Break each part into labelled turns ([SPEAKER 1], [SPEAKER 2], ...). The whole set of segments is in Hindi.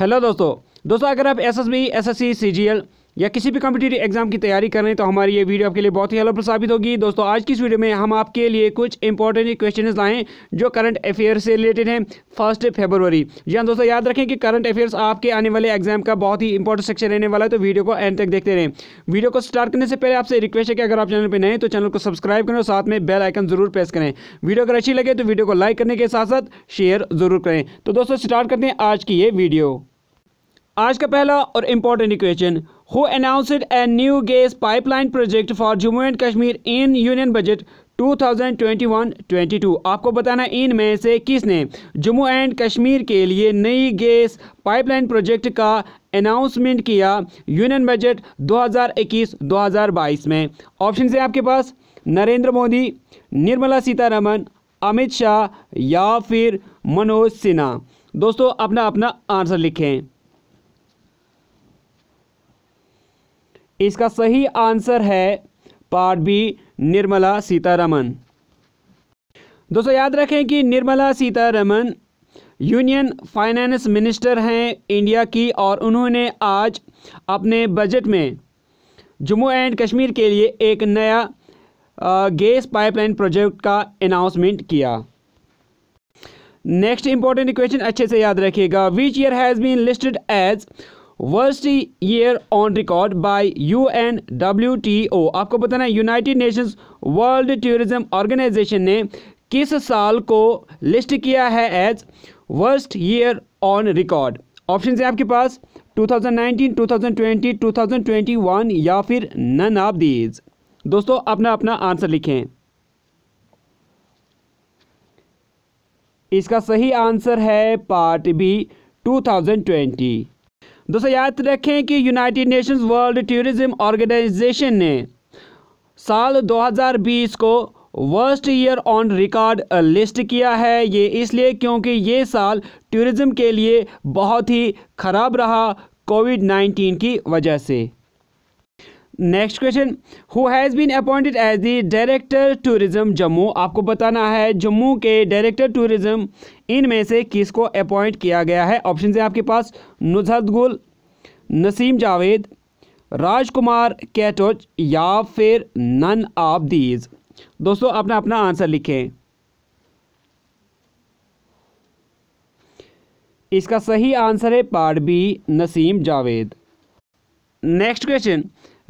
[SPEAKER 1] हेलो दोस्तों दोस्तों अगर आप S S B S S C C G L या किसी भी कॉम्पिटेटिव एग्जाम की तैयारी कर रहे हैं तो हमारी ये वीडियो आपके लिए बहुत ही हेल्पफुल साबित होगी दोस्तों आज की इस वीडियो में हम आपके लिए कुछ इंपॉर्टेंट क्वेश्चन लाएँ जो करंट अफेयर से रिलेटेड हैं फर्स्ट फेबरवरी जी हाँ दोस्तों याद रखें कि करंट अफेयर्स आपके आने वाले एग्जाम का बहुत ही इंपॉर्टेंट सेक्शन रहने वाला है तो वीडियो को एंड तक देखते रहें वीडियो को स्टार्ट करने से पहले आपसे रिक्वेस्ट है कि अगर आप चैनल पर नए तो चैनल को सब्सक्राइब करें और साथ में बेल आइकन जरूर प्रेस करें वीडियो अगर अच्छी लगे तो वीडियो को लाइक करने के साथ साथ शेयर जरूर करें तो दोस्तों स्टार्ट करते हैं आज की ये वीडियो आज का पहला और important question who announced a new gas pipeline project for Jammu and Kashmir in Union Budget 2021-22 आपको बताना इन में से किसने जम्मू एंड कश्मीर के लिए नई गैस पाइपलाइन प्रोजेक्ट का अनाउंसमेंट किया यूनियन बजट 2021-2022 में ऑप्शन है आपके पास नरेंद्र मोदी निर्मला सीतारमन अमित शाह या फिर मनोज सिन्हा दोस्तों अपना अपना आंसर लिखें इसका सही आंसर है पार्ट बी निर्मला सीतारमन दोस्तों याद रखें कि Nirmala Sitharaman union finance minister हैं इंडिया की और उन्होंने आज अपने बजट में जम्मू एंड कश्मीर के लिए एक नया गैस पाइपलाइन प्रोजेक्ट का अनाउंसमेंट किया नेक्स्ट इंपॉर्टेंट क्वेश्चन अच्छे से याद रखिएगा which year has been listed as worst year on record by U N W T O आपको बताना है United Nations World Tourism Organisation ने किस साल को लिस्ट किया है as worst year on record option है आपके पास 2019, 2020, 2021 या फिर नन ऑफ दीज दोस्तों अपना अपना आंसर लिखें इसका सही आंसर है पार्ट बी 2020 दोस्तों याद रखें कि United Nations World Tourism Organisation ने साल 2020 को worst year on record list किया है ये इसलिए क्योंकि ये साल टूरिज़्म के लिए बहुत ही ख़राब रहा कोविड 19 की वजह से next question who has been appointed as the director tourism Jammu आपको बताना है जम्मू के डायरेक्टर टूरिज्म इनमें से किसको अपॉइंट किया गया है ऑप्शन है आपके पास नुजहत गुल नसीम जावेद राजकुमार कैटोच या फिर नन ऑफ दीज दोस्तों अपना अपना आंसर लिखें इसका सही आंसर है part B Naseem Javed next question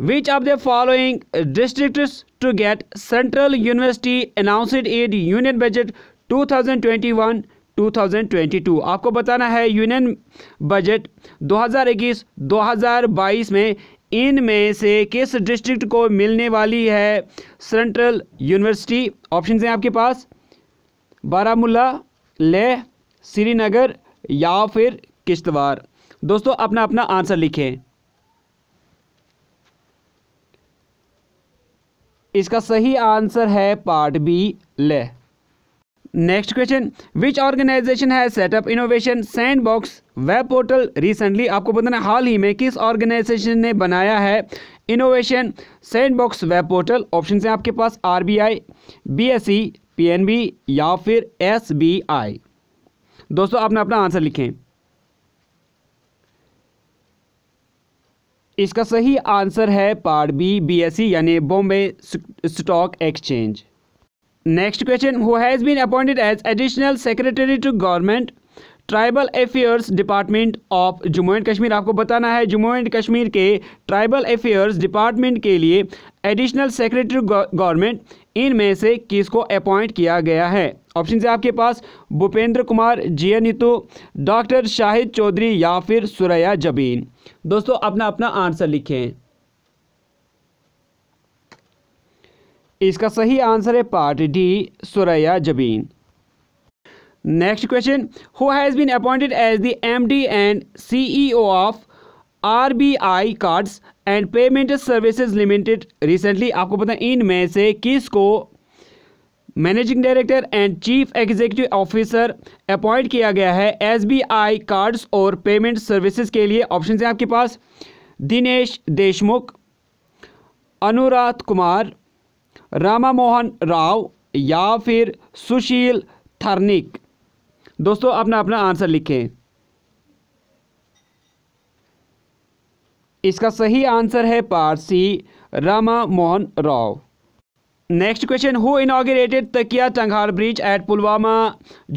[SPEAKER 1] which of the following districts to get Central University announced in Union Budget 2021 2022 आपको बताना है यूनियन बजट 2021-2022 में इन में से किस डिस्ट्रिक्ट को मिलने वाली है सेंट्रल यूनिवर्सिटी ऑप्शन हैं आपके पास बारामूला लेह श्रीनगर या फिर किश्तवाड़ दोस्तों अपना अपना आंसर लिखें इसका सही आंसर है पार्ट बी ले नेक्स्ट क्वेश्चन विच ऑर्गेनाइजेशन है set up innovation sandbox web portal recently आपको बताना हाल ही में किस ऑर्गेनाइजेशन ने बनाया है innovation sandbox web portal option है आपके पास R B I B S C P N B या फिर एस बी आई दोस्तों आपने अपना आंसर लिखें इसका सही आंसर है पार्ट बी सी e, यानी Bombay stock exchange next question who has been appointed as additional secretary to government tribal affairs department of Jammu and Kashmir आपको बताना है जम्मू एंड कश्मीर के ट्राइबल अफेयर्स डिपार्टमेंट के लिए एडिशनल सेक्रेटरी गवर्नमेंट इनमें से किसको अपॉइंट किया गया है ऑप्शन है आपके पास भूपेंद्र कुमार जिया नीतू डॉक्टर शाहिद चौधरी या फिर सुरैया जबीन दोस्तों अपना अपना आंसर लिखें इसका सही आंसर है part D Suraiya Jabeen next question who has been appointed as the MD and CEO of RBI cards and payment services limited recently आपको पता है इनमें से किसको managing director and chief executive officer appoint किया गया है एसबीआई कार्ड्स और पेमेंट सर्विसेज के लिए ऑप्शन हैं आपके पास दिनेश देशमुख अनुराध कुमार रामा मोहन राव या फिर सुशील थर्निक दोस्तों अपना अपना आंसर लिखें इसका सही आंसर है part C Rama Mohan Rao next question who inaugurated Takiya Tangar bridge at Pulwama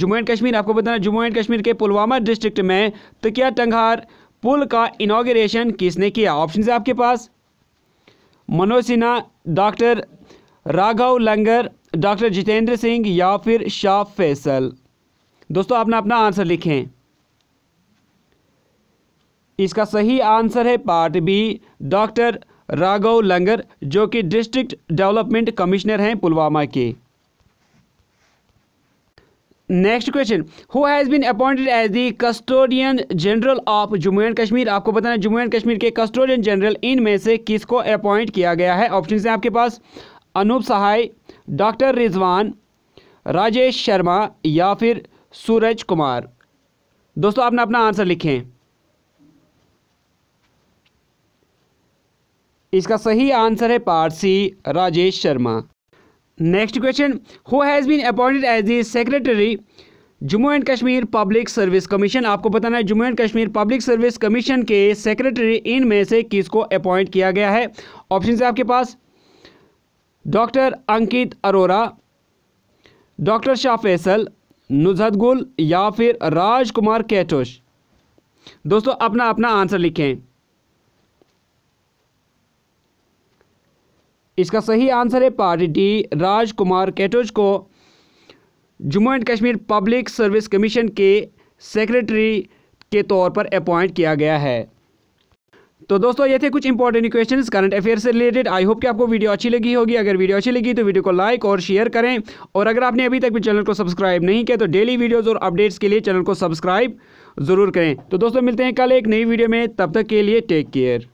[SPEAKER 1] Jammu and Kashmir आपको बताना जम्मू एंड कश्मीर के पुलवामा डिस्ट्रिक्ट में तकिया टंगार पुल का इनाग्रेशन किसने किया ऑप्शन है आपके पास मनोज सिन्हा डॉक्टर राघव लंगर डॉक्टर जितेंद्र सिंह या फिर शाह फैसल दोस्तों अपना अपना आंसर लिखें इसका सही आंसर है part B doctor Raghav Langer जो कि डिस्ट्रिक्ट डेवलपमेंट कमिश्नर हैं पुलवामा के next question who has been appointed as the custodian general of Jammu and Kashmir आपको बताना है जम्मू एंड कश्मीर के कस्टोडियन जनरल इन में से किसको अपॉइंट किया गया है ऑप्शन हैं आपके पास अनूप सहाय डॉक्टर रिजवान राजेश शर्मा या फिर सूरज कुमार दोस्तों आपने अपना आंसर लिखें इसका सही आंसर है part C Rajesh Sharma next question who has been appointed as the secretary Jammu and Kashmir public service commission आपको बताना है Jammu and Kashmir public service commission के सेक्रेटरी इन में से किसको अपॉइंट किया गया है ऑप्शन है आपके पास डॉक्टर अंकित अरोरा डॉक्टर शाह फैसल नुजहत गुल या फिर राजकुमार कैटोश दोस्तों अपना अपना आंसर लिखें इसका सही आंसर है पार्टी डी राजकुमार कैटोज को Jammu and Kashmir public service commission के सेक्रेटरी के तौर पर अपॉइंट किया गया है तो दोस्तों ये थे कुछ इंपॉर्टेंट क्वेश्चन करंट अफेयर से रिलेटेड आई होप कि आपको वीडियो अच्छी लगी होगी अगर वीडियो अच्छी लगी तो वीडियो को लाइक और शेयर करें और अगर आपने अभी तक भी चैनल को सब्सक्राइब नहीं किया तो डेली वीडियोज़ और अपडेट्स के लिए चैनल को सब्सक्राइब ज़रूर करें तो दोस्तों मिलते हैं कल एक नई वीडियो में तब तक के लिए टेक केयर